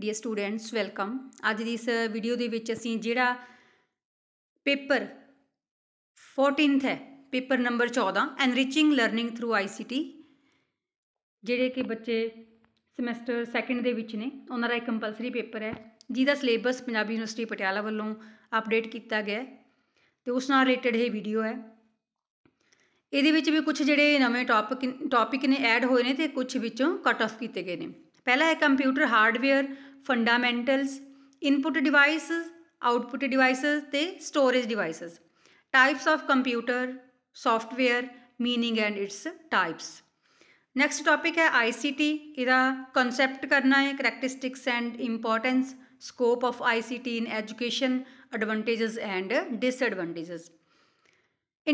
Dear students welcome ਅੱਜ ਦੀ ਇਸ video ਦੇ ਵਿੱਚ ਅਸੀਂ ਜਿਹੜਾ ਪੇਪਰ 14th ਹੈ paper number 14 enriching learning through ICT ਜਿਹੜੇ ਕਿ ਬੱਚੇ ਸਮੈਸਟਰ ਸੈਕੰਡ ਦੇ ਵਿੱਚ ਨੇ ਉਹਨਾਂ ਦਾ ਇੱਕ ਕੰਪਲਸਰੀ ਪੇਪਰ ਹੈ ਜਿਹਦਾ ਸਿਲੇਬਸ ਪੰਜਾਬੀ ਯੂਨੀਵਰਸਿਟੀ ਪਟਿਆਲਾ ਵੱਲੋਂ ਅਪਡੇਟ ਕੀਤਾ ਗਿਆ ਤੇ ਉਸ ਨਾਲ ਰਿਲੇਟਡ ਇਹ ਵੀਡੀਓ ਹੈ ਇਹਦੇ ਵਿੱਚ ਵੀ ਕੁਝ ਜਿਹੜੇ ਨਵੇਂ ਟੌਪਿਕ ਟੌਪਿਕ ਨੇ ਐਡ ਹੋਏ ਨੇ ਤੇ ਕੁਝ ਵਿੱਚੋਂ ਕੱਟ ਆਫ ਕੀਤੇ ਗਏ ਨੇ पहला है computer hardware fundamentals input device output device ते storage device types of computer software meaning and its types next topic है आईसीटी इदा कॉन्सेप्ट करना है characteristics and importance scope of ICT in education advantages and disadvantages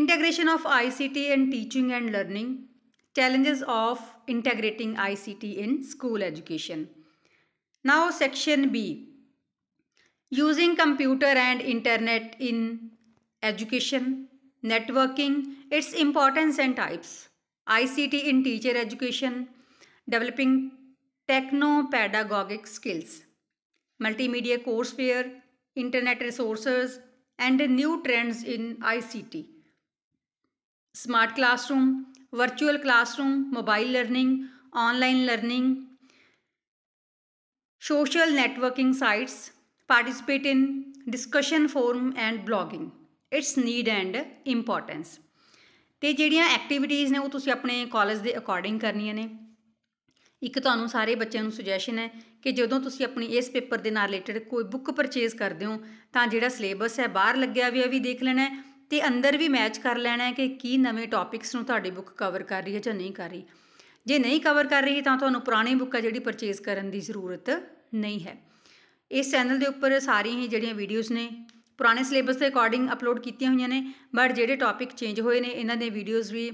integration of ICT and teaching and learning challenges of integrating ICT in school education. Now section B using computer and internet in education, networking, its importance and types, ICT in teacher education, developing techno-pedagogic skills, multimedia courseware, internet resources and new trends in ICT. Smart classroom virtual classroom mobile learning online learning social networking sites participate in discussion forum and blogging its need and importance ਤੇ ਜਿਹੜੀਆਂ activities ਨੇ ਉਹ ਤੁਸੀਂ ਆਪਣੇ college ਦੇ according ਕਰਨੀਆਂ ਨੇ ਇੱਕ ਤੁਹਾਨੂੰ ਸਾਰੇ ਬੱਚਿਆਂ ਨੂੰ ਸੁਜੈਸ਼ਨ ਹੈ ਕਿ ਜਦੋਂ ਤੁਸੀਂ ਆਪਣੀ ਇਸ ਪੇਪਰ ਦੇ ਨਾਲ ਰਿਲੇਟਡ ਕੋਈ ਬੁੱਕ ਪਰਚੇਸ ਕਰਦੇ ਹੋ ਤਾਂ ਜਿਹੜਾ ਸਿਲੇਬਸ ਹੈ ਬਾਹਰ ਲੱਗਿਆ ਹੋਇਆ ਵੀ ਦੇਖ ਲੈਣਾ ਹੈ ਤੇ ਅੰਦਰ ਵੀ ਮੈਚ ਕਰ ਲੈਣਾ ਹੈ ਕਿ ਕੀ ਨਵੇਂ ਟੌਪਿਕਸ ਨੂੰ ਤੁਹਾਡੀ ਬੁੱਕ ਕਵਰ ਕਰ ਰਹੀ ਹੈ ਜਾਂ ਨਹੀਂ ਕਰ ਰਹੀ ਜੇ ਨਹੀਂ ਕਵਰ ਕਰ ਰਹੀ ਤਾਂ ਤੁਹਾਨੂੰ ਪੁਰਾਣੀ ਬੁੱਕ ਆ ਜਿਹੜੀ ਪਰਚੇਸ ਕਰਨ ਦੀ ਜ਼ਰੂਰਤ ਨਹੀਂ ਹੈ ਇਸ ਚੈਨਲ ਦੇ ਉੱਪਰ ਸਾਰੀਆਂ ਹੀ ਜਿਹੜੀਆਂ ਵੀਡੀਓਜ਼ ਨੇ ਪੁਰਾਣੇ ਸਿਲੇਬਸ ਦੇ ਅਕੋਰਡਿੰਗ ਅਪਲੋਡ ਕੀਤੀਆਂ ਹੋਈਆਂ ਨੇ ਬਟ ਜਿਹੜੇ ਟੌਪਿਕ ਚੇਂਜ ਹੋਏ ਨੇ ਇਹਨਾਂ ਦੇ ਵੀਡੀਓਜ਼ ਵੀ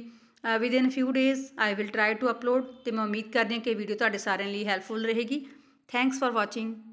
within few days I will try to upload ਤੇ ਮੈਂ ਉਮੀਦ ਕਰਦੀ ਹਾਂ ਕਿ ਵੀਡੀਓ ਤੁਹਾਡੇ ਸਾਰਿਆਂ ਲਈ ਹੈਲਪਫੁਲ ਰਹੇਗੀ ਥੈਂਕਸ ਫਾਰ ਵਾਚਿੰਗ